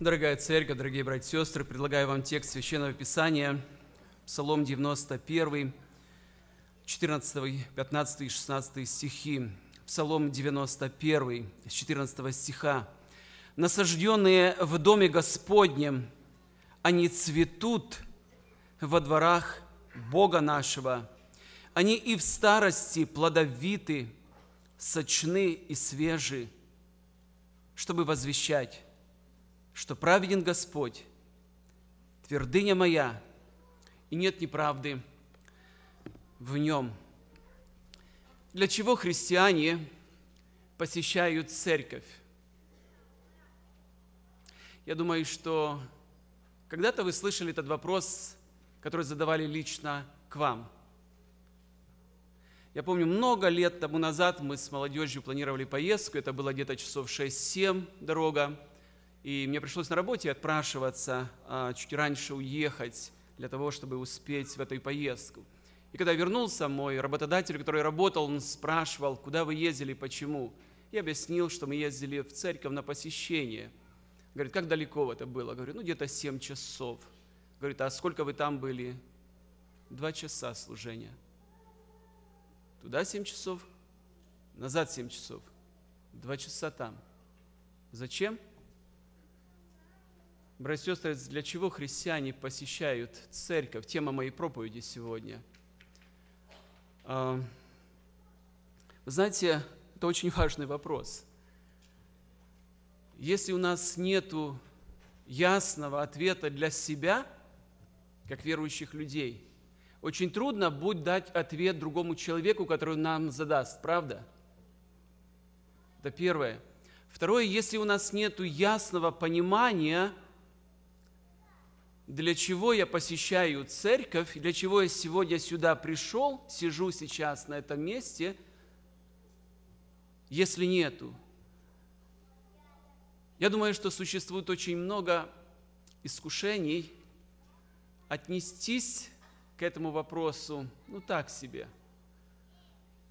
Дорогая церковь, дорогие братья и сестры, предлагаю вам текст Священного Писания, Псалом 91, 14, 15 и 16 стихи. Псалом 91, с 14 стиха. «Насажденные в доме Господнем, они цветут во дворах Бога нашего. Они и в старости плодовиты, сочны и свежи, чтобы возвещать что праведен Господь, твердыня моя, и нет неправды в нем. Для чего христиане посещают церковь? Я думаю, что когда-то вы слышали этот вопрос, который задавали лично к вам. Я помню, много лет тому назад мы с молодежью планировали поездку, это было где-то часов 6-7 дорога, и мне пришлось на работе отпрашиваться, а, чуть раньше уехать для того, чтобы успеть в эту поездку. И когда я вернулся, мой работодатель, который работал, он спрашивал, куда вы ездили, почему. Я объяснил, что мы ездили в церковь на посещение. Говорит, как далеко это было? Говорю, ну где-то 7 часов. Говорит, а сколько вы там были? Два часа служения. Туда 7 часов, назад 7 часов, два часа там. Зачем? Братья и сестры, для чего христиане посещают церковь? Тема моей проповеди сегодня. А, вы знаете, это очень важный вопрос. Если у нас нет ясного ответа для себя, как верующих людей, очень трудно будет дать ответ другому человеку, который нам задаст, правда? Это первое. Второе, если у нас нет ясного понимания – для чего я посещаю церковь, для чего я сегодня сюда пришел, сижу сейчас на этом месте, если нету. Я думаю, что существует очень много искушений отнестись к этому вопросу, ну так себе,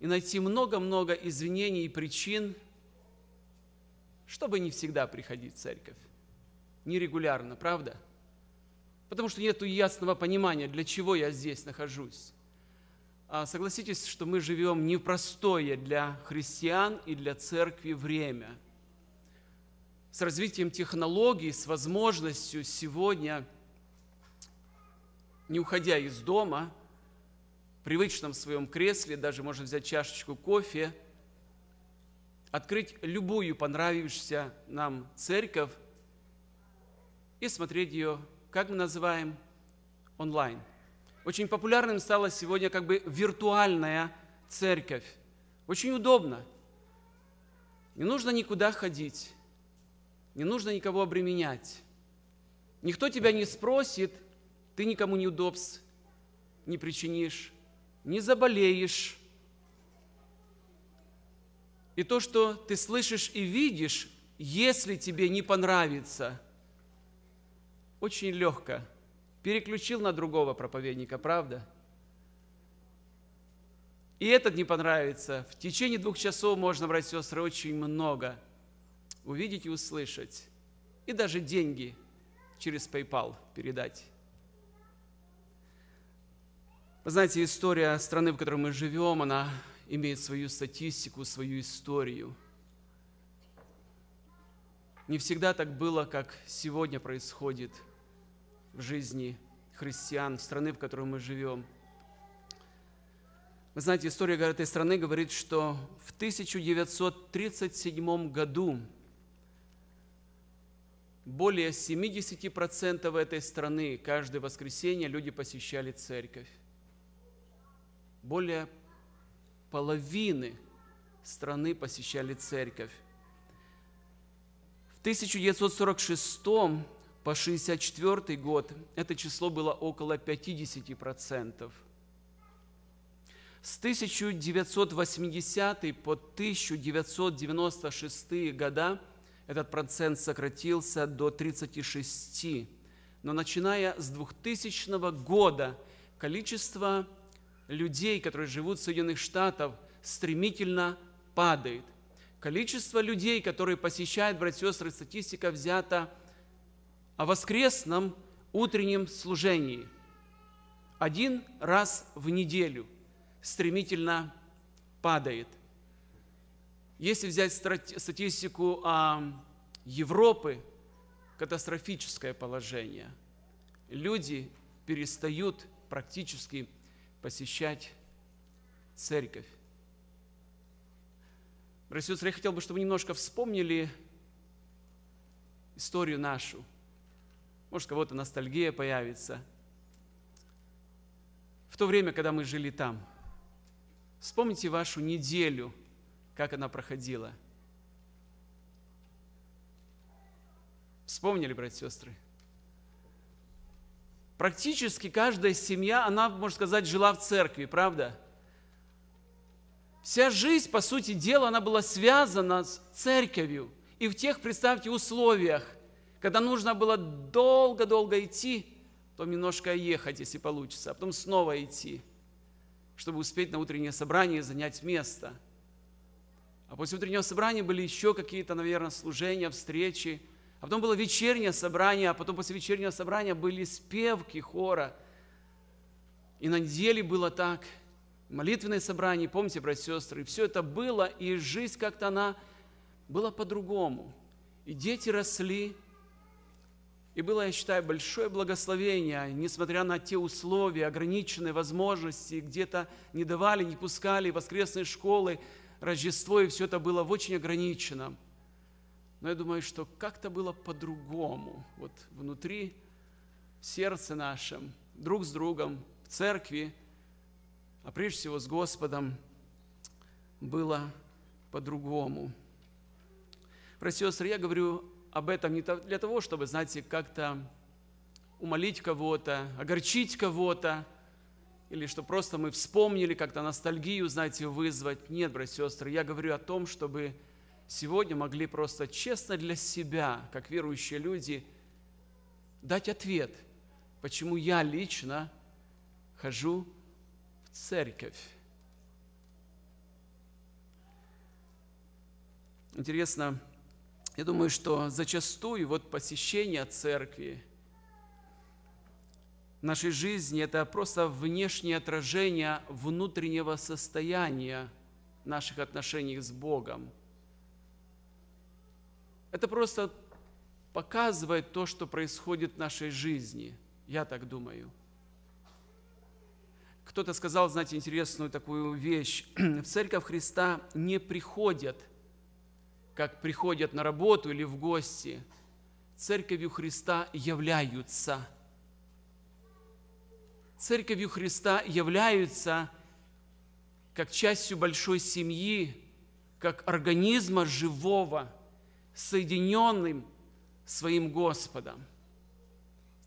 и найти много-много извинений и причин, чтобы не всегда приходить в церковь. Нерегулярно, правда? Правда? потому что нет ясного понимания, для чего я здесь нахожусь. А согласитесь, что мы живем непростое для христиан и для церкви время. С развитием технологий, с возможностью сегодня, не уходя из дома, в привычном своем кресле, даже можно взять чашечку кофе, открыть любую понравившуюся нам церковь и смотреть ее как мы называем, онлайн. Очень популярным стала сегодня как бы виртуальная церковь. Очень удобно. Не нужно никуда ходить, не нужно никого обременять. Никто тебя не спросит, ты никому неудобств не причинишь, не заболеешь. И то, что ты слышишь и видишь, если тебе не понравится – очень легко переключил на другого проповедника, правда? И этот не понравится. В течение двух часов можно, братья и сестры, очень много увидеть и услышать. И даже деньги через PayPal передать. Вы знаете, история страны, в которой мы живем, она имеет свою статистику, свою историю. Не всегда так было, как сегодня происходит – жизни христиан, страны, в которой мы живем. Вы знаете, история этой страны говорит, что в 1937 году более 70% этой страны каждое воскресенье люди посещали церковь. Более половины страны посещали церковь. В 1946 по 64 год это число было около 50%. С 1980 по 1996 года этот процент сократился до 36. Но начиная с 2000 года количество людей, которые живут в Соединенных Штатах, стремительно падает. Количество людей, которые посещают, братья и сестры, статистика взята – о воскресном утреннем служении один раз в неделю стремительно падает. Если взять статистику а, Европы, катастрофическое положение. Люди перестают практически посещать церковь. Братья я хотел бы, чтобы вы немножко вспомнили историю нашу – может, кого-то ностальгия появится. В то время, когда мы жили там, вспомните вашу неделю, как она проходила. Вспомнили, братья и сестры? Практически каждая семья, она, можно сказать, жила в церкви, правда? Вся жизнь, по сути дела, она была связана с церковью и в тех, представьте, условиях – когда нужно было долго-долго идти, то немножко ехать, если получится, а потом снова идти, чтобы успеть на утреннее собрание занять место. А после утреннего собрания были еще какие-то, наверное, служения, встречи. А потом было вечернее собрание, а потом после вечернего собрания были спевки хора. И на неделе было так. Молитвенные собрания, помните, братья и сестры, все это было, и жизнь как-то она была по-другому. И дети росли, и было, я считаю, большое благословение, несмотря на те условия, ограниченные возможности, где-то не давали, не пускали, воскресные школы, Рождество, и все это было в очень ограниченном. Но я думаю, что как-то было по-другому. Вот внутри, в сердце нашем, друг с другом, в церкви, а прежде всего с Господом, было по-другому. Про сестры, я говорю об этом не для того, чтобы, знаете, как-то умолить кого-то, огорчить кого-то, или что просто мы вспомнили, как-то ностальгию, знаете, вызвать. Нет, братья и сестры, я говорю о том, чтобы сегодня могли просто честно для себя, как верующие люди, дать ответ, почему я лично хожу в церковь. Интересно, я думаю, что зачастую вот посещение церкви в нашей жизни – это просто внешнее отражение внутреннего состояния наших отношений с Богом. Это просто показывает то, что происходит в нашей жизни. Я так думаю. Кто-то сказал, знаете, интересную такую вещь. В церковь Христа не приходят – как приходят на работу или в гости, церковью Христа являются. Церковью Христа являются как частью большой семьи, как организма живого, соединенным своим Господом.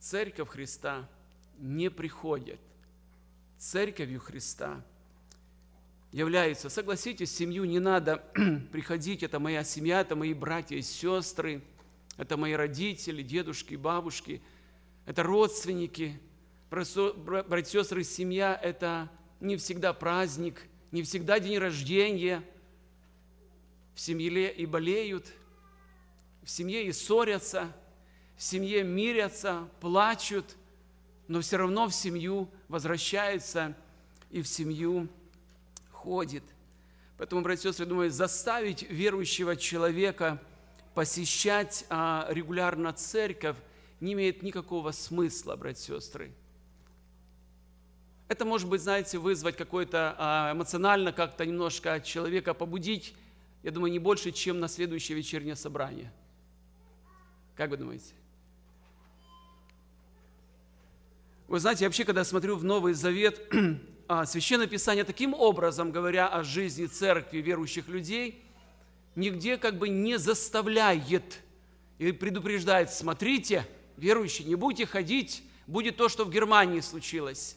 Церковь Христа не приходит. Церковью Христа – является, согласитесь, семью не надо приходить, это моя семья, это мои братья и сестры, это мои родители, дедушки, и бабушки, это родственники, братья, и сестры, семья – это не всегда праздник, не всегда день рождения. В семье и болеют, в семье и ссорятся, в семье мирятся, плачут, но все равно в семью возвращаются и в семью ходит. Поэтому, братья и сестры, думаю, заставить верующего человека посещать а, регулярно церковь не имеет никакого смысла, братья и сестры. Это может быть, знаете, вызвать какое-то а, эмоционально как-то немножко человека побудить, я думаю, не больше, чем на следующее вечернее собрание. Как вы думаете? Вы знаете, я вообще, когда смотрю в Новый Завет, А, Священное Писание таким образом, говоря о жизни церкви верующих людей, нигде как бы не заставляет и предупреждает, смотрите, верующие, не будете ходить, будет то, что в Германии случилось.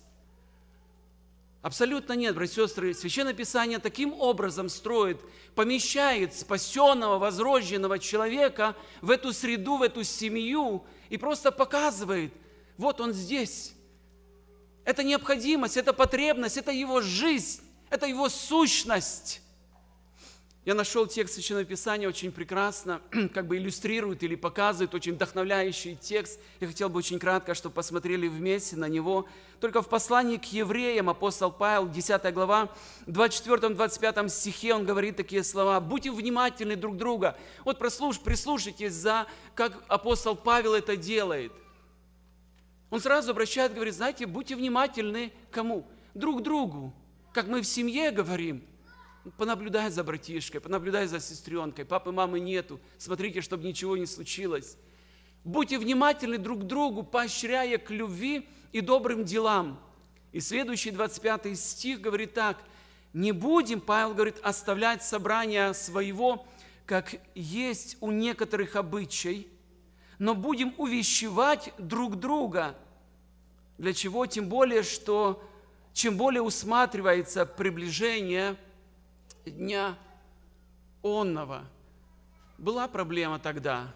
Абсолютно нет, братья и сестры. Священное Писание таким образом строит, помещает спасенного, возрожденного человека в эту среду, в эту семью и просто показывает, вот он здесь, это необходимость, это потребность, это его жизнь, это его сущность. Я нашел текст Священного Писания, очень прекрасно, как бы иллюстрирует или показывает, очень вдохновляющий текст. Я хотел бы очень кратко, чтобы посмотрели вместе на него. Только в послании к евреям апостол Павел, 10 глава, 24-25 стихе он говорит такие слова. «Будьте внимательны друг друга». Вот прослуш, прислушайтесь за, как апостол Павел это делает – он сразу обращает, говорит, знаете, будьте внимательны кому? Друг другу. Как мы в семье говорим, понаблюдай за братишкой, понаблюдай за сестренкой, папы, мамы нету, смотрите, чтобы ничего не случилось. Будьте внимательны друг к другу, поощряя к любви и добрым делам. И следующий 25 стих говорит так, «Не будем, Павел говорит, оставлять собрания своего, как есть у некоторых обычай, но будем увещевать друг друга. Для чего? Тем более, что чем более усматривается приближение дня онного. Была проблема тогда,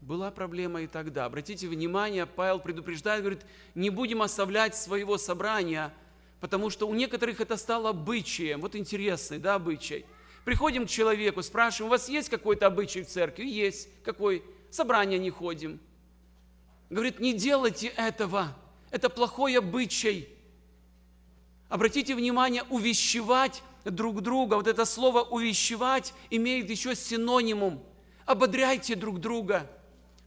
была проблема и тогда. Обратите внимание, Павел предупреждает, говорит, не будем оставлять своего собрания, потому что у некоторых это стало обычаем. Вот интересный, да, обычай. Приходим к человеку, спрашиваем, у вас есть какой-то обычай в церкви? Есть. Какой? собрания не ходим. Говорит, не делайте этого, это плохой обычай. Обратите внимание, увещевать друг друга, вот это слово увещевать имеет еще синонимум. Ободряйте друг друга.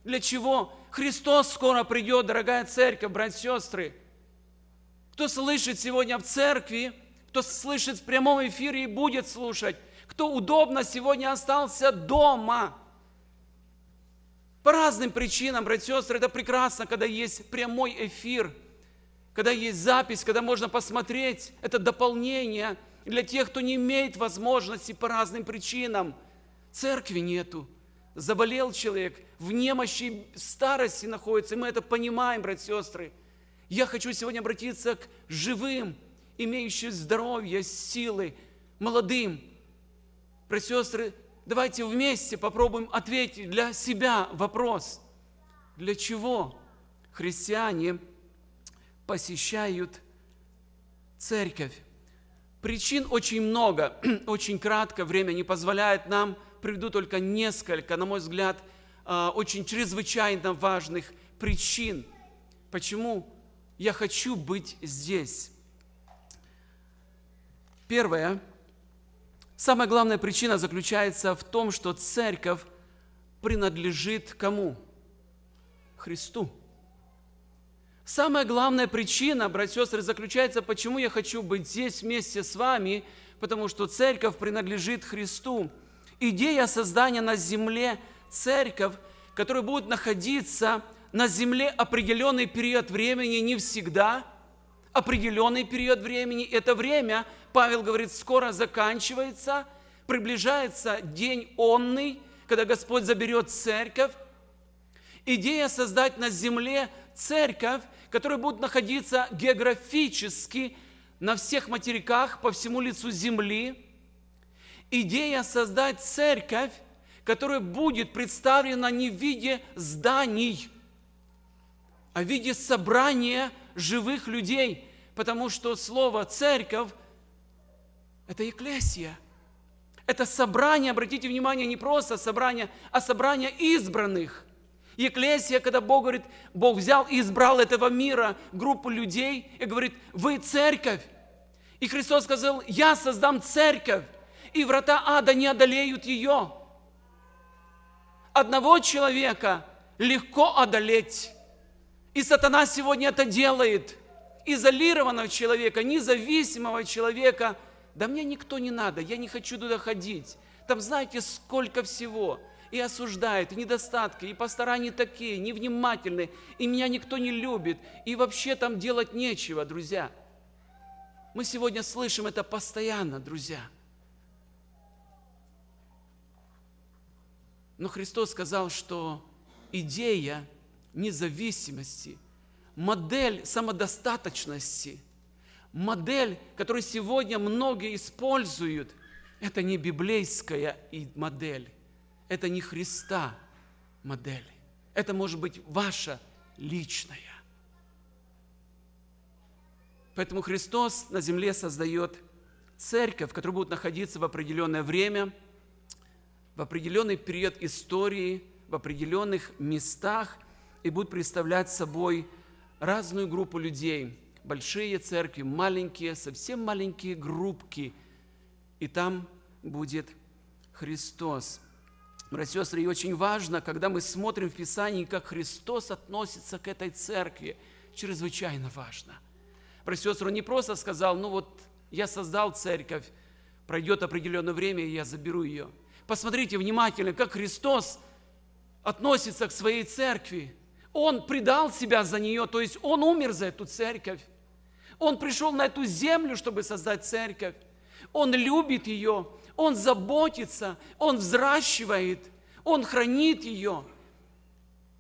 Для чего? Христос скоро придет, дорогая церковь, братья и сестры. Кто слышит сегодня в церкви, кто слышит в прямом эфире и будет слушать, кто удобно сегодня остался дома – по разным причинам, братья и сестры, это прекрасно, когда есть прямой эфир, когда есть запись, когда можно посмотреть. Это дополнение для тех, кто не имеет возможности по разным причинам. Церкви нету. Заболел человек, в немощи, старости находится, и мы это понимаем, братья и сестры. Я хочу сегодня обратиться к живым, имеющим здоровье, силы, молодым. Братья и сестры, Давайте вместе попробуем ответить для себя вопрос. Для чего христиане посещают церковь? Причин очень много, очень кратко, время не позволяет нам, приведу только несколько, на мой взгляд, а, очень чрезвычайно важных причин, почему я хочу быть здесь. Первое – Самая главная причина заключается в том, что церковь принадлежит кому? Христу. Самая главная причина, братья и сестры, заключается, почему я хочу быть здесь вместе с вами, потому что церковь принадлежит Христу. Идея создания на земле церковь, которая будет находиться на земле определенный период времени, не всегда – определенный период времени. Это время, Павел говорит, скоро заканчивается, приближается день онный, когда Господь заберет церковь. Идея создать на земле церковь, которая будет находиться географически на всех материках, по всему лицу земли. Идея создать церковь, которая будет представлена не в виде зданий, а в виде собрания – живых людей, потому что слово «церковь» – это «экклесия». Это собрание, обратите внимание, не просто собрание, а собрание избранных. Екклесия, когда Бог говорит, Бог взял и избрал этого мира группу людей и говорит, вы церковь. И Христос сказал, я создам церковь, и врата ада не одолеют ее. Одного человека легко одолеть, и сатана сегодня это делает. Изолированного человека, независимого человека. Да мне никто не надо, я не хочу туда ходить. Там знаете, сколько всего. И осуждает, и недостатки, и постарания такие, невнимательные, и меня никто не любит, и вообще там делать нечего, друзья. Мы сегодня слышим это постоянно, друзья. Но Христос сказал, что идея независимости, модель самодостаточности, модель, которую сегодня многие используют, это не библейская модель, это не Христа модель, это может быть ваша личная. Поэтому Христос на земле создает церковь, которая будет находиться в определенное время, в определенный период истории, в определенных местах – и будут представлять собой разную группу людей. Большие церкви, маленькие, совсем маленькие группки. И там будет Христос. Братья и сестры, и очень важно, когда мы смотрим в Писании, как Христос относится к этой церкви, чрезвычайно важно. Братья и сестры, он не просто сказал, ну вот я создал церковь, пройдет определенное время, и я заберу ее. Посмотрите внимательно, как Христос относится к своей церкви. Он предал себя за нее, то есть он умер за эту церковь. Он пришел на эту землю, чтобы создать церковь. Он любит ее, он заботится, он взращивает, он хранит ее.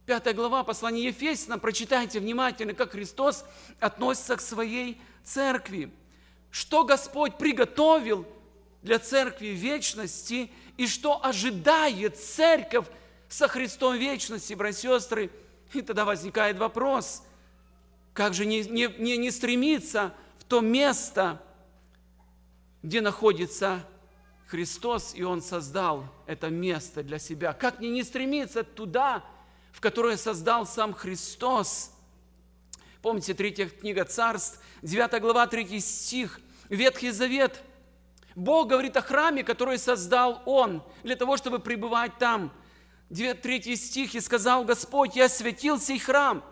Пятая глава послания Ефесина, прочитайте внимательно, как Христос относится к своей церкви. Что Господь приготовил для церкви вечности и что ожидает церковь со Христом вечности, братья и сестры – И тогда возникает вопрос, как же не, не, не, не стремиться в то место, где находится Христос, и Он создал это место для себя. Как не не стремиться туда, в которое создал сам Христос? Помните, третья книга Царств, 9 глава, 3 стих, Ветхий Завет. Бог говорит о храме, который создал Он, для того, чтобы пребывать там – 3 стих, «И сказал Господь, я святил сей храм».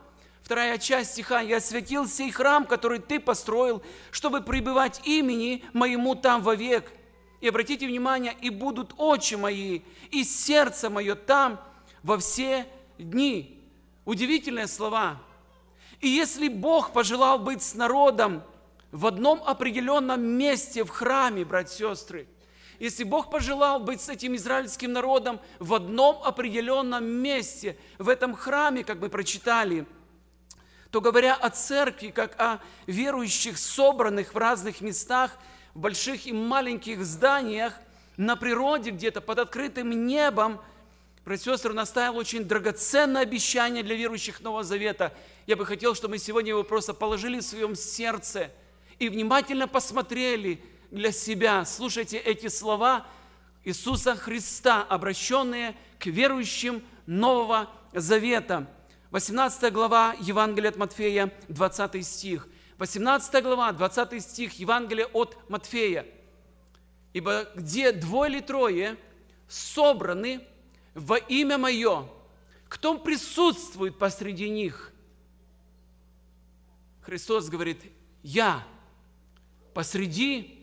Вторая часть стиха, «Я святил сей храм, который ты построил, чтобы пребывать имени моему там вовек». И обратите внимание, «И будут очи мои, и сердце мое там во все дни». Удивительные слова. И если Бог пожелал быть с народом в одном определенном месте в храме, братья и сестры, если Бог пожелал быть с этим израильским народом в одном определенном месте, в этом храме, как мы прочитали, то говоря о церкви, как о верующих, собранных в разных местах, в больших и маленьких зданиях, на природе где-то, под открытым небом, Братья и сестры, наставил очень драгоценное обещание для верующих Нового Завета. Я бы хотел, чтобы мы сегодня его просто положили в своем сердце и внимательно посмотрели – для себя. Слушайте эти слова Иисуса Христа, обращенные к верующим Нового Завета. 18 глава Евангелия от Матфея, 20 стих. 18 глава, 20 стих Евангелия от Матфея. «Ибо где двое или трое собраны во имя Мое, кто присутствует посреди них?» Христос говорит, «Я посреди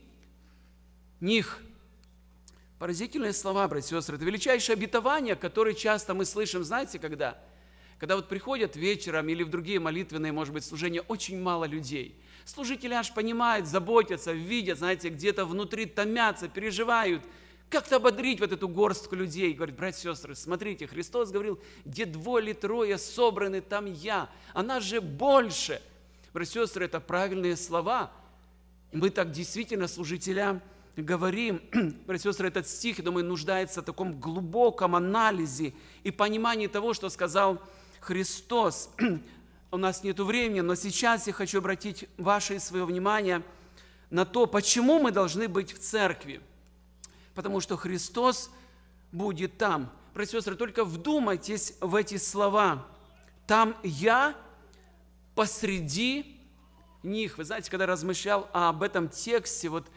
них. Поразительные слова, братья и сестры. Это величайшее обетование, которое часто мы слышим, знаете, когда? Когда вот приходят вечером или в другие молитвенные, может быть, служения, очень мало людей. Служители аж понимают, заботятся, видят, знаете, где-то внутри томятся, переживают. Как-то ободрить вот эту горстку людей. Говорит, братья и сестры, смотрите, Христос говорил, где двое или трое собраны, там я. Она же больше. Братья и сестры, это правильные слова. Мы так действительно служителям говорим, братья и сестры, этот стих, я думаю, нуждается в таком глубоком анализе и понимании того, что сказал Христос. У нас нет времени, но сейчас я хочу обратить ваше и свое внимание на то, почему мы должны быть в церкви. Потому что Христос будет там. Братья и сестры, только вдумайтесь в эти слова. Там я посреди них. Вы знаете, когда размышлял об этом тексте, вот –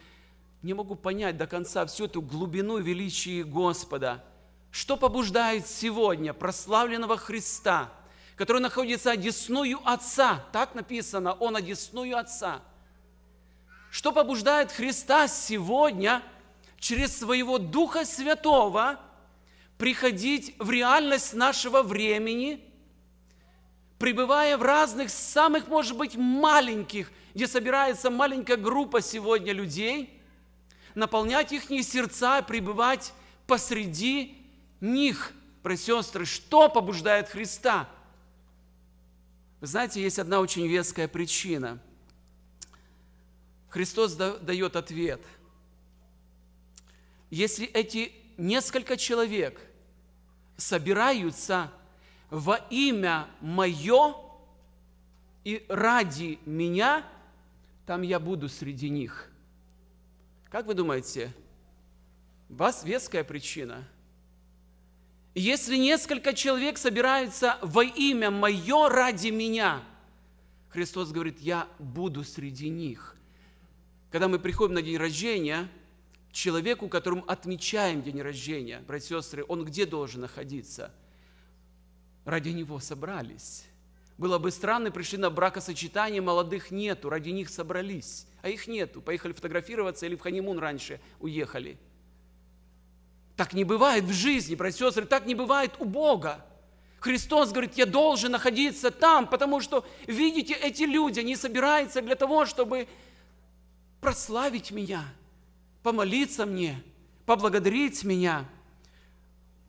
не могу понять до конца всю эту глубину величия Господа. Что побуждает сегодня прославленного Христа, который находится одесную Отца, так написано, Он одесную Отца. Что побуждает Христа сегодня через своего Духа Святого приходить в реальность нашего времени, пребывая в разных, самых, может быть, маленьких, где собирается маленькая группа сегодня людей – наполнять их сердца, пребывать посреди них. Братья сестры, что побуждает Христа? Вы знаете, есть одна очень веская причина. Христос дает ответ. Если эти несколько человек собираются во имя Мое и ради Меня, там я буду среди них – как вы думаете, вас веская причина? Если несколько человек собираются во имя Мое ради Меня, Христос говорит, я буду среди них. Когда мы приходим на день рождения, человеку, которому отмечаем день рождения, братья и сестры, он где должен находиться? Ради него собрались. Было бы странно, пришли на бракосочетание, молодых нету, ради них собрались, а их нету, поехали фотографироваться или в ханимун раньше уехали. Так не бывает в жизни, братья и сестры, так не бывает у Бога. Христос говорит, я должен находиться там, потому что, видите, эти люди, они собираются для того, чтобы прославить меня, помолиться мне, поблагодарить меня.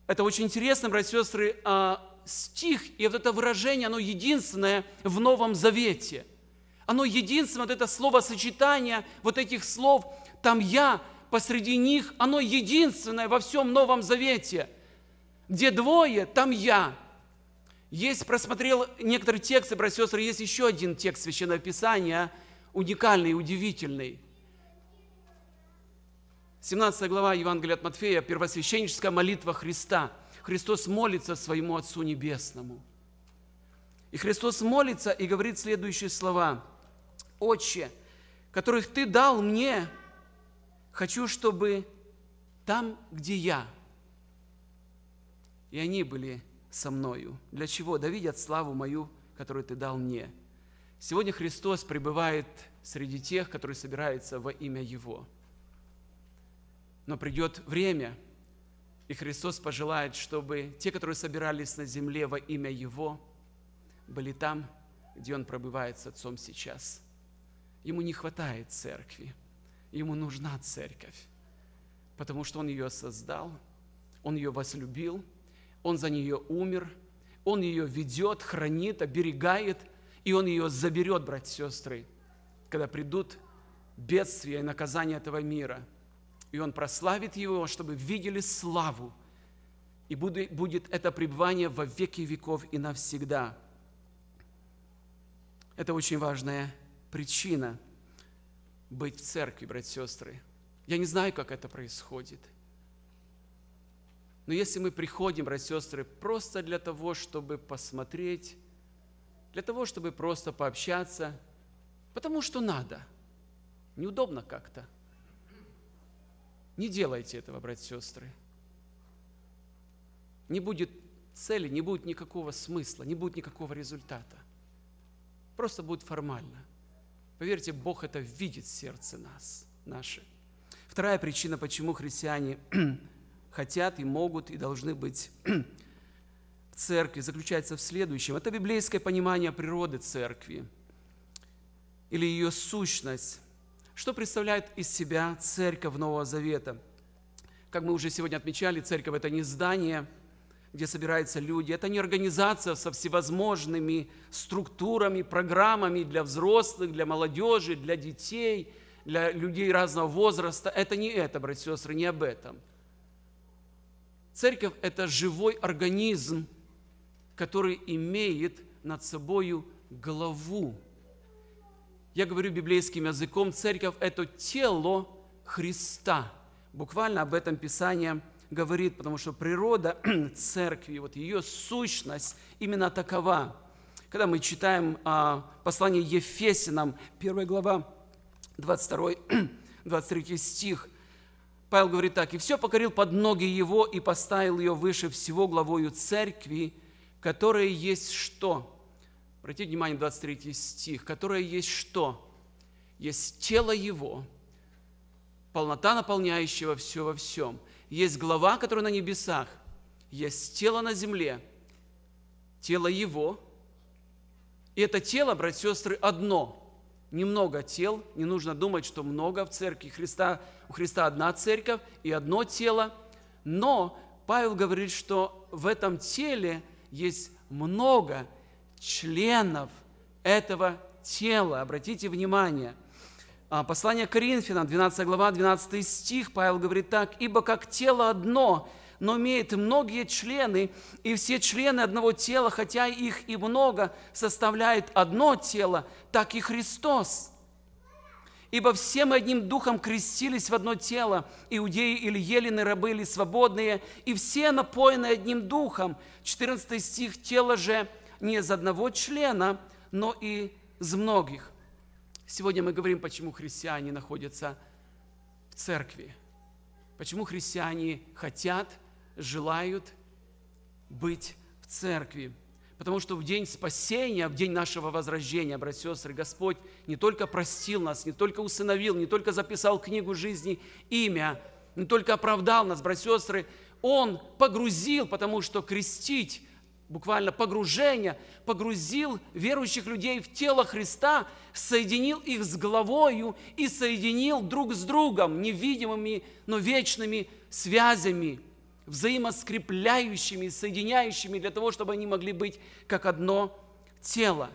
Это очень интересно, братья и сестры, а, стих и вот это выражение, оно единственное в Новом Завете. Оно единственное, вот это словосочетание вот этих слов, там «я» посреди них, оно единственное во всем Новом Завете. Где двое, там «я». Есть, просмотрел некоторые тексты, про сестры, есть еще один текст Священного Писания, уникальный, удивительный. 17 глава Евангелия от Матфея, первосвященническая молитва Христа – Христос молится своему Отцу Небесному. И Христос молится и говорит следующие слова. «Отче, которых Ты дал мне, хочу, чтобы там, где я, и они были со мною. Для чего? Да видят славу мою, которую Ты дал мне». Сегодня Христос пребывает среди тех, которые собираются во имя Его. Но придет время – и Христос пожелает, чтобы те, которые собирались на земле во имя Его, были там, где Он пребывает с Отцом сейчас. Ему не хватает церкви, ему нужна церковь, потому что Он ее создал, Он ее возлюбил, Он за нее умер, Он ее ведет, хранит, оберегает, и Он ее заберет, братья и сестры, когда придут бедствия и наказания этого мира – и он прославит его, чтобы видели славу. И будет это пребывание во веки веков и навсегда. Это очень важная причина быть в церкви, братья и сестры. Я не знаю, как это происходит. Но если мы приходим, братья и сестры, просто для того, чтобы посмотреть, для того, чтобы просто пообщаться, потому что надо, неудобно как-то – не делайте этого, братья и сестры. Не будет цели, не будет никакого смысла, не будет никакого результата. Просто будет формально. Поверьте, Бог это видит в сердце нас, наше. Вторая причина, почему христиане хотят и могут и должны быть в церкви, заключается в следующем. Это библейское понимание природы церкви или ее сущность, что представляет из себя церковь Нового Завета? Как мы уже сегодня отмечали, церковь – это не здание, где собираются люди, это не организация со всевозможными структурами, программами для взрослых, для молодежи, для детей, для людей разного возраста. Это не это, братья и сестры, не об этом. Церковь – это живой организм, который имеет над собою главу, я говорю библейским языком, церковь – это тело Христа. Буквально об этом Писание говорит, потому что природа церкви, вот ее сущность именно такова. Когда мы читаем а, послание Ефесинам, 1 глава, 22, 23 стих, Павел говорит так, «И все покорил под ноги его и поставил ее выше всего главою церкви, которая есть что?» Обратите внимание, 23 стих, которое есть что? Есть тело Его, полнота наполняющего все во всем. Есть глава, которая на небесах, есть тело на земле, тело Его. И это тело, братья и сестры, одно – немного тел, не нужно думать, что много в церкви Христа, у Христа одна церковь и одно тело, но Павел говорит, что в этом теле есть много членов этого тела. Обратите внимание, а, послание Коринфянам, 12 глава, 12 стих, Павел говорит так, «Ибо как тело одно, но имеет многие члены, и все члены одного тела, хотя их и много, составляет одно тело, так и Христос. Ибо все мы одним духом крестились в одно тело, иудеи или елены, рабы или свободные, и все напоены одним духом. 14 стих, тело же – не из одного члена, но и из многих. Сегодня мы говорим, почему христиане находятся в церкви, почему христиане хотят, желают быть в церкви. Потому что в день спасения, в день нашего возрождения, братья и сестры, Господь не только простил нас, не только усыновил, не только записал книгу жизни имя, не только оправдал нас, братья и сестры, Он погрузил, потому что крестить буквально погружение, погрузил верующих людей в тело Христа, соединил их с головою и соединил друг с другом невидимыми, но вечными связями, взаимоскрепляющими, соединяющими для того, чтобы они могли быть как одно тело.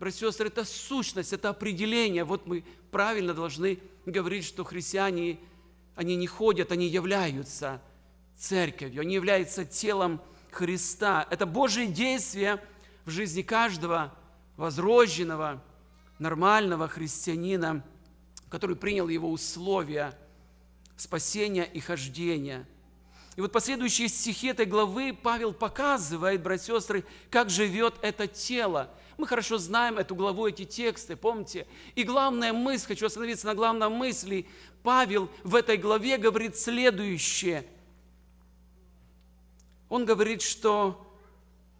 Братья и сестры, это сущность, это определение. Вот мы правильно должны говорить, что христиане, они не ходят, они являются церковью, они являются телом Христа Христа. Это Божие действие в жизни каждого возрожденного, нормального христианина, который принял его условия спасения и хождения. И вот последующие стихи этой главы Павел показывает, братья и сестры, как живет это тело. Мы хорошо знаем эту главу, эти тексты, помните? И главная мысль, хочу остановиться на главной мысли, Павел в этой главе говорит следующее. Он говорит, что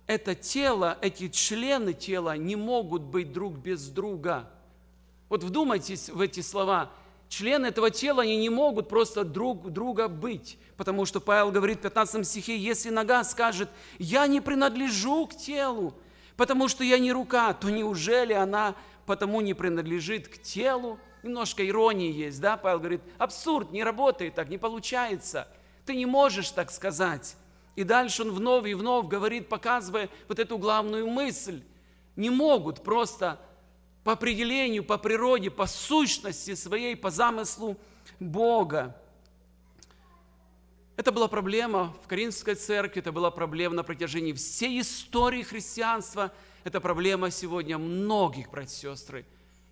это тело, эти члены тела не могут быть друг без друга. Вот вдумайтесь в эти слова. Члены этого тела, они не могут просто друг друга быть. Потому что Павел говорит в 15 стихе, если нога скажет, я не принадлежу к телу, потому что я не рука, то неужели она потому не принадлежит к телу? Немножко иронии есть, да? Павел говорит, абсурд, не работает так, не получается. Ты не можешь так сказать. И дальше он вновь и вновь говорит, показывая вот эту главную мысль. Не могут просто по определению, по природе, по сущности своей, по замыслу Бога. Это была проблема в Коринфской церкви, это была проблема на протяжении всей истории христианства, это проблема сегодня многих братьев и сестры,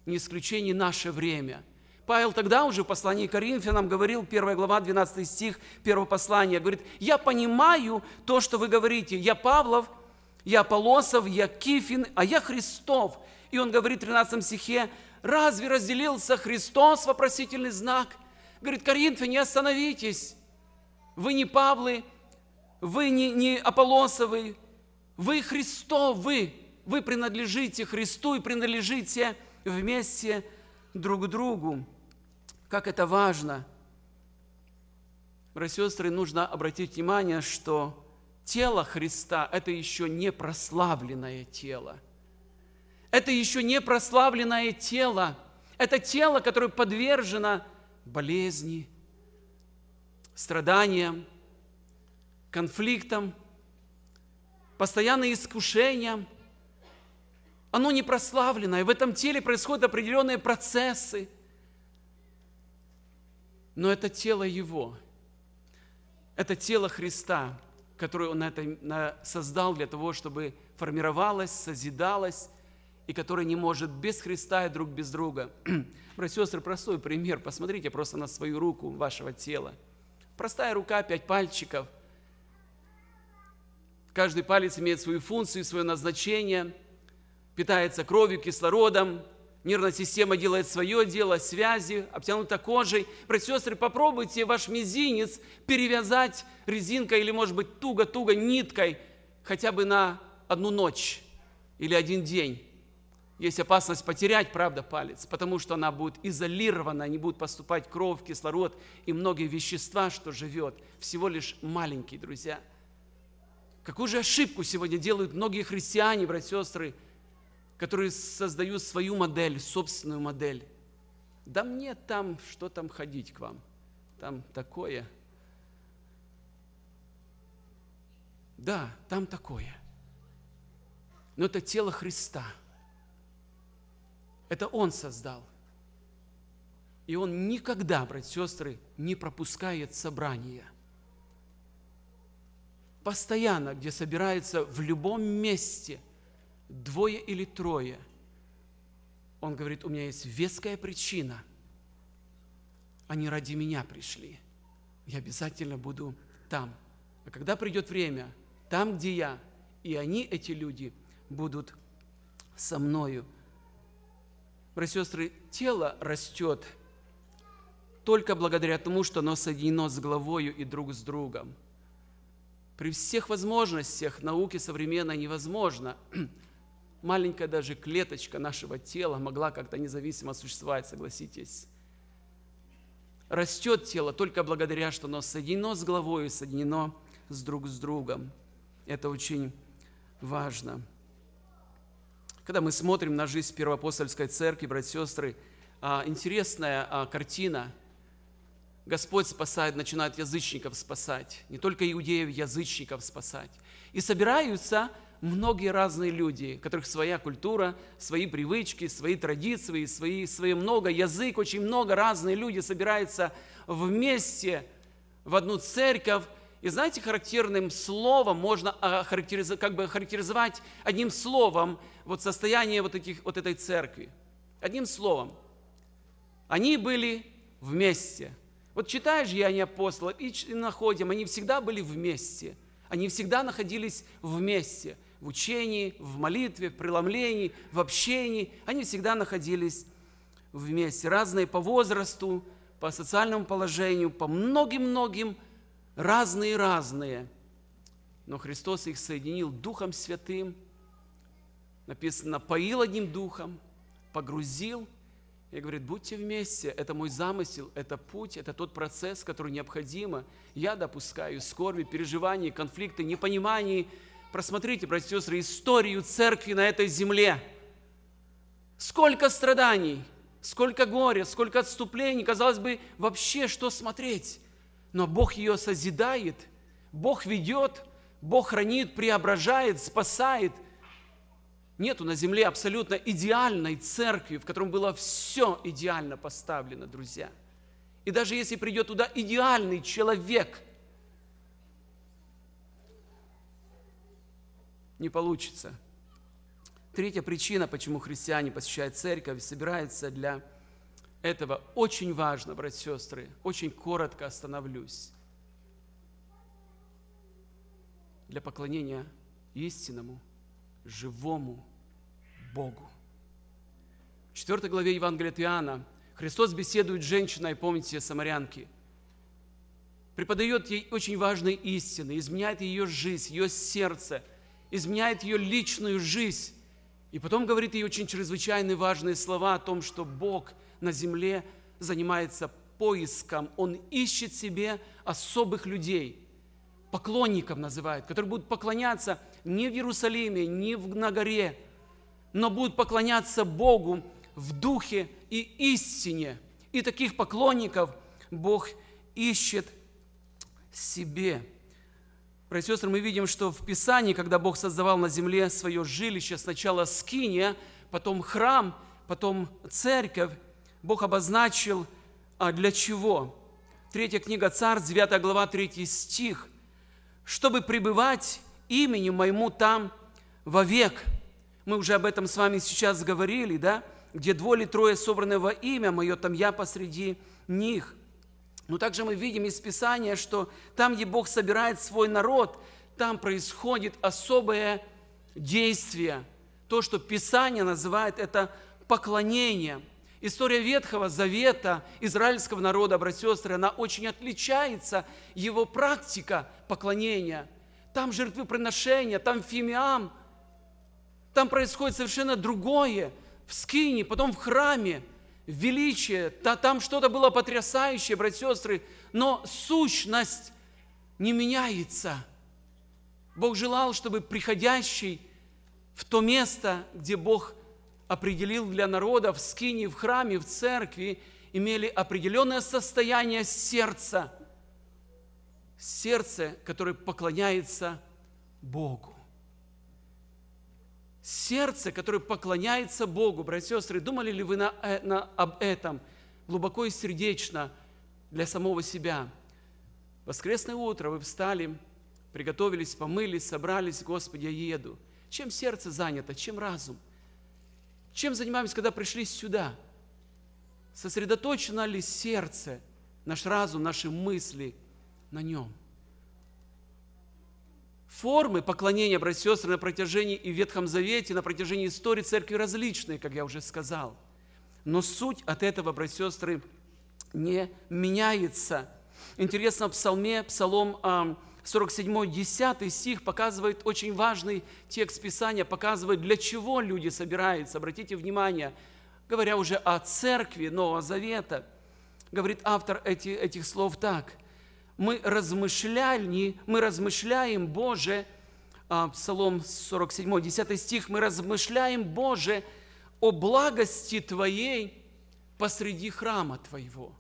не исключение наше время – Павел тогда уже в послании к Коринфянам говорил, 1 глава, 12 стих, 1 послания говорит, «Я понимаю то, что вы говорите. Я Павлов, я Аполосов, я Кифин, а я Христов». И он говорит в 13 стихе, «Разве разделился Христос?» – вопросительный знак. Говорит, не остановитесь. Вы не Павлы, вы не, не Аполосовы, вы Христовы, вы принадлежите Христу и принадлежите вместе с друг другу. Как это важно! Братья и сестры, нужно обратить внимание, что тело Христа – это еще не прославленное тело. Это еще не прославленное тело. Это тело, которое подвержено болезни, страданиям, конфликтам, постоянным искушениям – оно не прославленное, и в этом теле происходят определенные процессы. Но это тело Его, это тело Христа, которое Он это создал для того, чтобы формировалось, созидалось, и которое не может без Христа и друг без друга. Братья сестры, простой пример. Посмотрите просто на свою руку вашего тела. Простая рука, пять пальчиков. Каждый палец имеет свою функцию, свое назначение – питается кровью, кислородом, нервная система делает свое дело, связи, обтянута кожей. Братья сестры, попробуйте ваш мизинец перевязать резинкой или, может быть, туго-туго ниткой хотя бы на одну ночь или один день. Есть опасность потерять, правда, палец, потому что она будет изолирована, не будет поступать кровь, кислород и многие вещества, что живет. Всего лишь маленькие, друзья. Какую же ошибку сегодня делают многие христиане, братья сестры, которые создают свою модель, собственную модель. Да мне там, что там ходить к вам? Там такое. Да, там такое. Но это тело Христа. Это Он создал. И Он никогда, братья и сестры, не пропускает собрания. Постоянно, где собирается в любом месте – двое или трое, он говорит, у меня есть веская причина. Они ради меня пришли. Я обязательно буду там. А когда придет время, там, где я, и они, эти люди, будут со мною. Братья и сестры, тело растет только благодаря тому, что оно соединено с головою и друг с другом. При всех возможностях науки современной невозможно маленькая даже клеточка нашего тела могла как-то независимо существовать, согласитесь. Растет тело только благодаря, что оно соединено с головой, соединено с друг с другом. Это очень важно. Когда мы смотрим на жизнь Первоапостольской Церкви, братья и сестры, а, интересная а, картина. Господь спасает, начинает язычников спасать, не только иудеев, язычников спасать. И собираются многие разные люди, у которых своя культура, свои привычки, свои традиции, свои, свои много, язык, очень много, разные люди собираются вместе в одну церковь. И знаете, характерным словом можно охарактеризовать, а, как бы охарактеризовать одним словом вот состояние вот, этих, вот этой церкви. Одним словом. Они были вместе. Вот читаешь Деяния апостолов и находим, они всегда были вместе. Они всегда находились вместе в учении, в молитве, в преломлении, в общении. Они всегда находились вместе. Разные по возрасту, по социальному положению, по многим-многим, разные-разные. Но Христос их соединил Духом Святым. Написано, поил одним Духом, погрузил. И говорит, будьте вместе, это мой замысел, это путь, это тот процесс, который необходимо. Я допускаю скорби, переживания, конфликты, непонимания Просмотрите, братья и сестры, историю церкви на этой земле. Сколько страданий, сколько горя, сколько отступлений. Казалось бы, вообще что смотреть? Но Бог ее созидает, Бог ведет, Бог хранит, преображает, спасает. Нету на земле абсолютно идеальной церкви, в котором было все идеально поставлено, друзья. И даже если придет туда идеальный человек – не получится. Третья причина, почему христиане посещают церковь, собираются для этого. Очень важно, братья и сестры, очень коротко остановлюсь. Для поклонения истинному, живому Богу. В 4 главе Евангелия от Иоанна Христос беседует с женщиной, помните, самарянки, преподает ей очень важные истины, изменяет ее жизнь, ее сердце – изменяет ее личную жизнь. И потом говорит ей очень чрезвычайно важные слова о том, что Бог на земле занимается поиском. Он ищет себе особых людей, поклонников называет, которые будут поклоняться не в Иерусалиме, не на горе, но будут поклоняться Богу в духе и истине. И таких поклонников Бог ищет себе. Братья и сестры, мы видим, что в Писании, когда Бог создавал на земле свое жилище, сначала скиния, потом храм, потом церковь, Бог обозначил, а для чего. Третья книга Царств, 9 глава, 3 стих. «Чтобы пребывать имени моему там вовек». Мы уже об этом с вами сейчас говорили, да? «Где двое или трое собраны во имя мое, там я посреди них». Но также мы видим из Писания, что там, где Бог собирает свой народ, там происходит особое действие. То, что Писание называет это поклонение. История Ветхого Завета израильского народа, братья и сестры, она очень отличается, его практика поклонения. Там жертвоприношения, там фимиам, там происходит совершенно другое, в скине, потом в храме – величие, да, там что-то было потрясающее, братья и сестры, но сущность не меняется. Бог желал, чтобы приходящий в то место, где Бог определил для народа, в скине, в храме, в церкви, имели определенное состояние сердца, сердце, которое поклоняется Богу сердце, которое поклоняется Богу. Братья и сестры, думали ли вы на, э, на, об этом глубоко и сердечно для самого себя? Воскресное утро вы встали, приготовились, помылись, собрались, Господи, я еду. Чем сердце занято, чем разум? Чем занимаемся, когда пришли сюда? Сосредоточено ли сердце, наш разум, наши мысли на нем? формы поклонения, братья и сестры, на протяжении и в Ветхом Завете, на протяжении истории церкви различные, как я уже сказал. Но суть от этого, братья и сестры, не меняется. Интересно, в псалме, псалом 47, 10 стих показывает очень важный текст Писания, показывает, для чего люди собираются. Обратите внимание, говоря уже о церкви Нового Завета, говорит автор эти, этих слов так мы размышляли, мы размышляем, Боже, а, Псалом 47, 10 стих, мы размышляем, Боже, о благости Твоей посреди храма Твоего.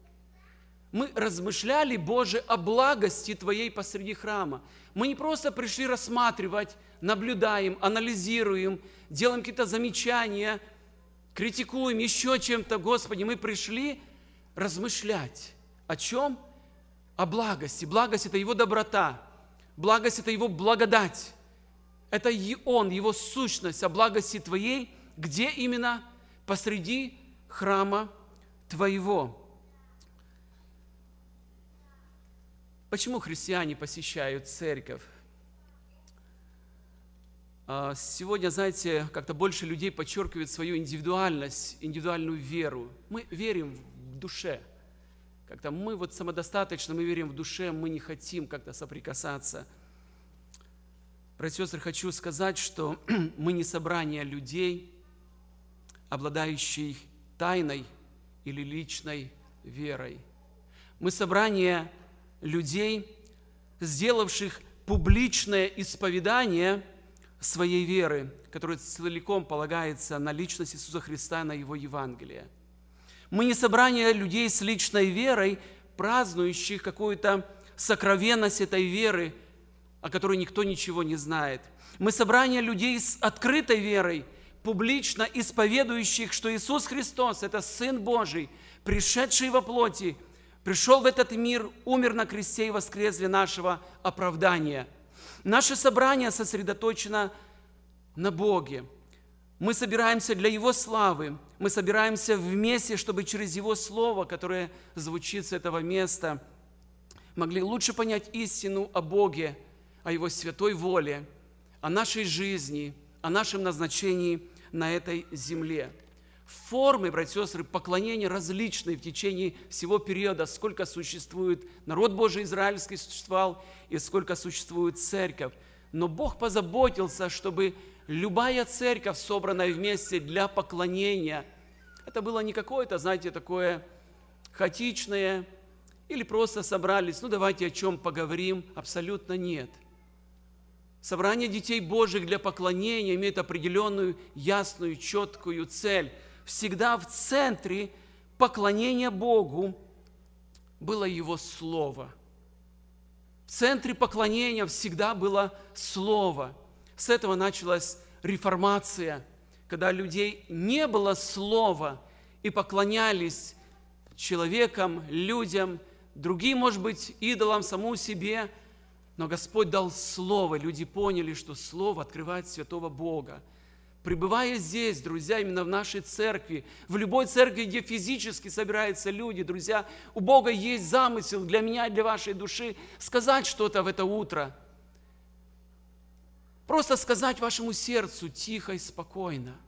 Мы размышляли, Боже, о благости Твоей посреди храма. Мы не просто пришли рассматривать, наблюдаем, анализируем, делаем какие-то замечания, критикуем еще чем-то, Господи, мы пришли размышлять. О чем? о благости. Благость – это Его доброта, благость – это Его благодать. Это и Он, Его сущность о а благости Твоей, где именно? Посреди храма Твоего. Почему христиане посещают церковь? А, сегодня, знаете, как-то больше людей подчеркивает свою индивидуальность, индивидуальную веру. Мы верим в душе – как-то мы вот самодостаточно, мы верим в душе, мы не хотим как-то соприкасаться. Братья и сестры, хочу сказать, что мы не собрание людей, обладающих тайной или личной верой. Мы собрание людей, сделавших публичное исповедание своей веры, которое целиком полагается на личность Иисуса Христа, на Его Евангелие – мы не собрание людей с личной верой, празднующих какую-то сокровенность этой веры, о которой никто ничего не знает. Мы собрание людей с открытой верой, публично исповедующих, что Иисус Христос – это Сын Божий, пришедший во плоти, пришел в этот мир, умер на кресте и воскрес для нашего оправдания. Наше собрание сосредоточено на Боге. Мы собираемся для Его славы – мы собираемся вместе, чтобы через Его Слово, которое звучит с этого места, могли лучше понять истину о Боге, о Его святой воле, о нашей жизни, о нашем назначении на этой земле. Формы, братья и сестры, поклонения различные в течение всего периода, сколько существует народ Божий израильский существовал и сколько существует церковь. Но Бог позаботился, чтобы любая церковь, собранная вместе для поклонения, это было не какое-то, знаете, такое хаотичное, или просто собрались, ну давайте о чем поговорим, абсолютно нет. Собрание детей Божьих для поклонения имеет определенную, ясную, четкую цель. Всегда в центре поклонения Богу было Его Слово. В центре поклонения всегда было Слово – с этого началась реформация, когда людей не было слова и поклонялись человекам, людям, другим, может быть, идолам, саму себе. Но Господь дал слово, люди поняли, что слово открывает святого Бога. Пребывая здесь, друзья, именно в нашей церкви, в любой церкви, где физически собираются люди, друзья, у Бога есть замысел для меня и для вашей души сказать что-то в это утро – Просто сказать вашему сердцу тихо и спокойно.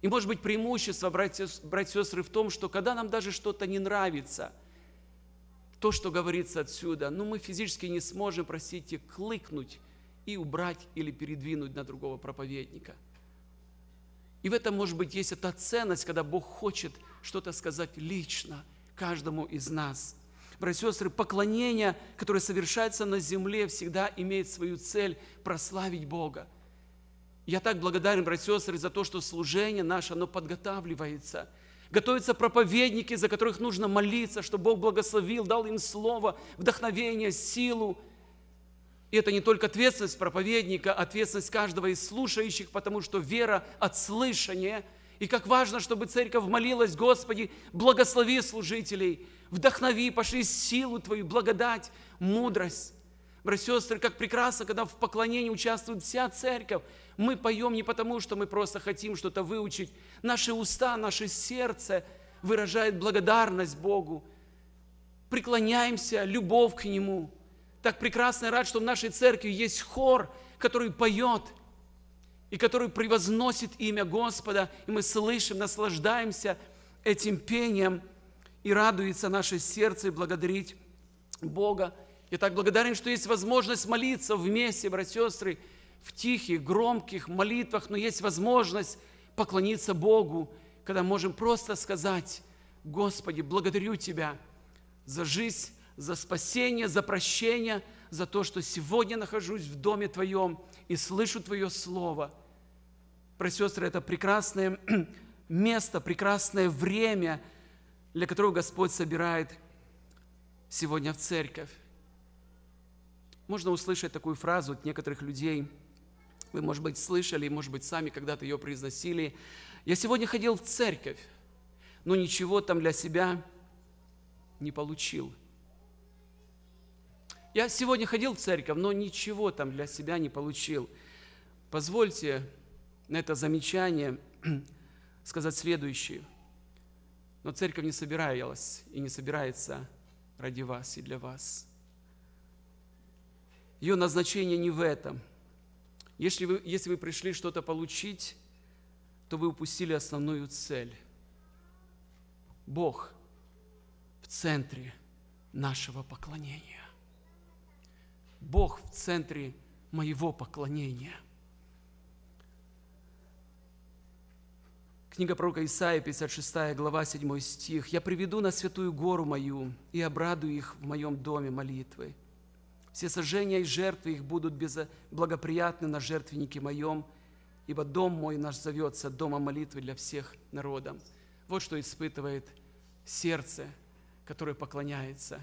И может быть преимущество, братья, и сестры, в том, что когда нам даже что-то не нравится, то, что говорится отсюда, ну мы физически не сможем, простите, клыкнуть и убрать или передвинуть на другого проповедника. И в этом, может быть, есть эта ценность, когда Бог хочет что-то сказать лично каждому из нас – Братья и сестры, поклонение, которое совершается на земле, всегда имеет свою цель прославить Бога. Я так благодарен, братья и сестры, за то, что служение наше, оно подготавливается. Готовятся проповедники, за которых нужно молиться, чтобы Бог благословил, дал им слово, вдохновение, силу. И это не только ответственность проповедника, а ответственность каждого из слушающих, потому что вера от слышания – и как важно, чтобы церковь молилась, Господи, благослови служителей, вдохнови, пошли силу Твою, благодать, мудрость. Братья и сестры, как прекрасно, когда в поклонении участвует вся церковь. Мы поем не потому, что мы просто хотим что-то выучить. Наши уста, наше сердце выражает благодарность Богу. Преклоняемся, любовь к Нему. Так прекрасно и рад, что в нашей церкви есть хор, который поет – и который превозносит имя Господа, и мы слышим, наслаждаемся этим пением, и радуется наше сердце благодарить Бога. Я так благодарен, что есть возможность молиться вместе, братья и сестры, в тихих, громких молитвах, но есть возможность поклониться Богу, когда можем просто сказать, Господи, благодарю Тебя за жизнь, за спасение, за прощение, за то, что сегодня нахожусь в доме Твоем и слышу Твое Слово – про сестры, это прекрасное место, прекрасное время, для которого Господь собирает сегодня в церковь. Можно услышать такую фразу от некоторых людей. Вы, может быть, слышали, может быть, сами когда-то ее произносили. Я сегодня ходил в церковь, но ничего там для себя не получил. Я сегодня ходил в церковь, но ничего там для себя не получил. Позвольте на это замечание сказать следующее. Но церковь не собиралась и не собирается ради вас и для вас. Ее назначение не в этом. Если вы, если вы пришли что-то получить, то вы упустили основную цель. Бог в центре нашего поклонения. Бог в центре моего поклонения – Книга пророка Исаия, 56 глава, 7 стих. «Я приведу на святую гору мою и обрадую их в моем доме молитвы. Все сожжения и жертвы их будут благоприятны на жертвеннике моем, ибо дом мой наш зовется домом молитвы для всех народов». Вот что испытывает сердце, которое поклоняется.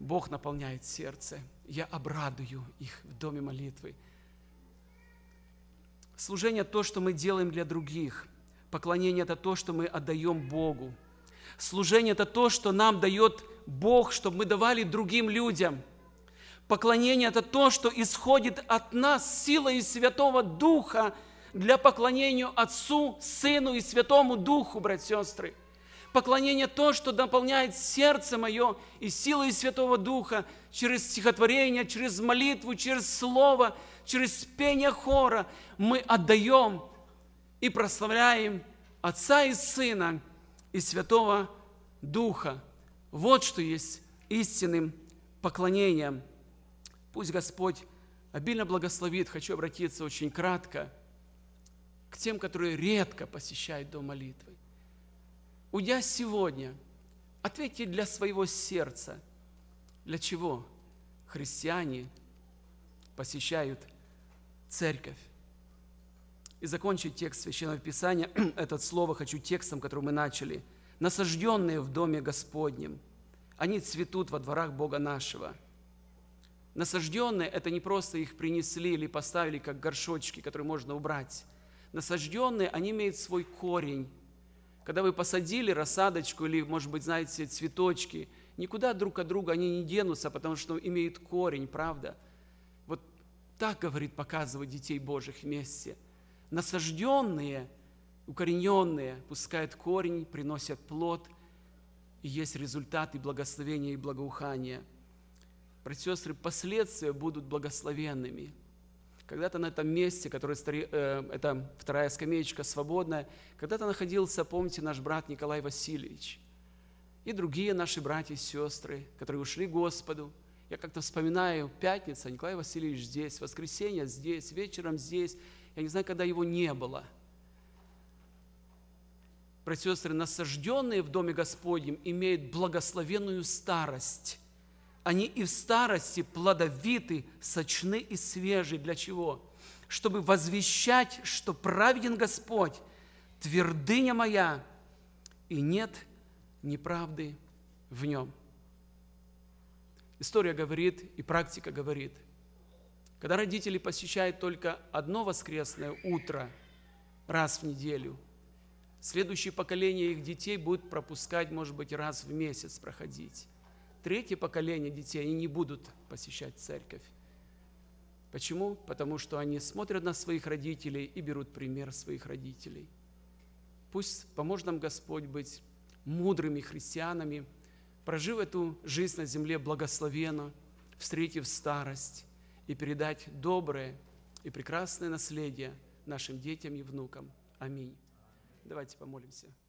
Бог наполняет сердце. «Я обрадую их в доме молитвы». Служение – то, что мы делаем для других. Поклонение – это то, что мы отдаем Богу. Служение – это то, что нам дает Бог, чтобы мы давали другим людям. Поклонение – это то, что исходит от нас силой Святого Духа для поклонения Отцу, Сыну и Святому Духу, братья и сестры – Поклонение – то, что дополняет сердце мое и силой Святого Духа через стихотворение, через молитву, через слово, через пение хора мы отдаем и прославляем Отца и Сына и Святого Духа. Вот что есть истинным поклонением. Пусть Господь обильно благословит. Хочу обратиться очень кратко к тем, которые редко посещают дом молитвы уйдя сегодня, ответьте для своего сердца, для чего христиане посещают церковь. И закончить текст Священного Писания, этот слово хочу текстом, который мы начали. «Насажденные в доме Господнем, они цветут во дворах Бога нашего». Насажденные – это не просто их принесли или поставили как горшочки, которые можно убрать. Насажденные, они имеют свой корень, когда вы посадили рассадочку или, может быть, знаете, цветочки, никуда друг от друга они не денутся, потому что имеют корень, правда? Вот так, говорит, показывать детей Божьих вместе. Насажденные, укорененные, пускают корень, приносят плод, и есть результаты благословения и благоухания. Братья сестры, последствия будут благословенными – когда-то на этом месте, который э, это вторая скамеечка свободная, когда-то находился, помните, наш брат Николай Васильевич и другие наши братья и сестры, которые ушли к Господу. Я как-то вспоминаю, пятница, Николай Васильевич здесь, воскресенье здесь, вечером здесь. Я не знаю, когда его не было. Братья и сестры, насажденные в Доме Господнем имеют благословенную старость они и в старости плодовиты, сочны и свежи. Для чего? Чтобы возвещать, что праведен Господь, твердыня моя, и нет неправды в нем. История говорит и практика говорит, когда родители посещают только одно воскресное утро раз в неделю, следующее поколение их детей будет пропускать, может быть, раз в месяц проходить третье поколение детей, они не будут посещать церковь. Почему? Потому что они смотрят на своих родителей и берут пример своих родителей. Пусть поможет нам Господь быть мудрыми христианами, прожив эту жизнь на земле благословенно, встретив старость и передать доброе и прекрасное наследие нашим детям и внукам. Аминь. Давайте помолимся.